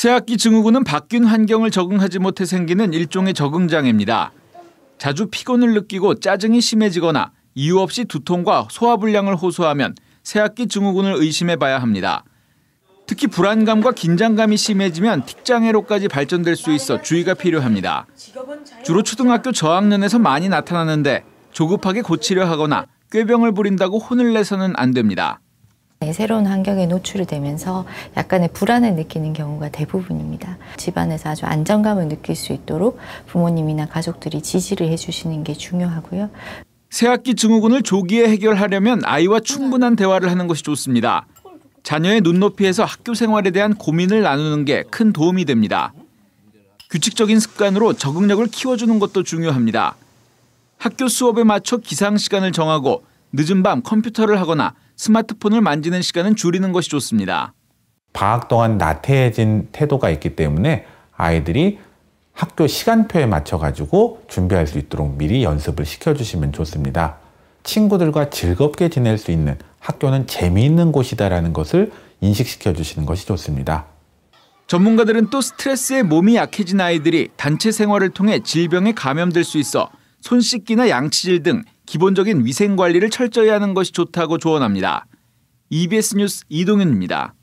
새학기 증후군은 바뀐 환경을 적응하지 못해 생기는 일종의 적응장애입니다. 자주 피곤을 느끼고 짜증이 심해지거나 이유 없이 두통과 소화불량을 호소하면 새학기 증후군을 의심해 봐야 합니다. 특히 불안감과 긴장감이 심해지면 틱장애로까지 발전될 수 있어 주의가 필요합니다. 주로 초등학교 저학년에서 많이 나타나는데 조급하게 고치려 하거나 꾀병을 부린다고 혼을 내서는 안 됩니다. 네, 새로운 환경에 노출이 되면서 약간의 불안을 느끼는 경우가 대부분입니다. 집안에서 아주 안정감을 느낄 수 있도록 부모님이나 가족들이 지지를 해주시는 게 중요하고요. 새학기 증후군을 조기에 해결하려면 아이와 충분한 대화를 하는 것이 좋습니다. 자녀의 눈높이에서 학교 생활에 대한 고민을 나누는 게 큰 도움이 됩니다. 규칙적인 습관으로 적응력을 키워주는 것도 중요합니다. 학교 수업에 맞춰 기상 시간을 정하고 늦은 밤 컴퓨터를 하거나 스마트폰을 만지는 시간은 줄이는 것이 좋습니다. 방학 동안 나태해진 태도가 있기 때문에 아이들이 학교 시간표에 맞춰 가지고 준비할 수 있도록 미리 연습을 시켜 주시면 좋습니다. 친구들과 즐겁게 지낼 수 있는 학교는 재미있는 곳이다라는 것을 인식시켜 주시는 것이 좋습니다. 전문가들은 또 스트레스에 몸이 약해진 아이들이 단체 생활을 통해 질병에 감염될 수 있어 손 씻기나 양치질 등 기본적인 위생 관리를 철저히 하는 것이 좋다고 조언합니다. EBS 뉴스 이동현입니다.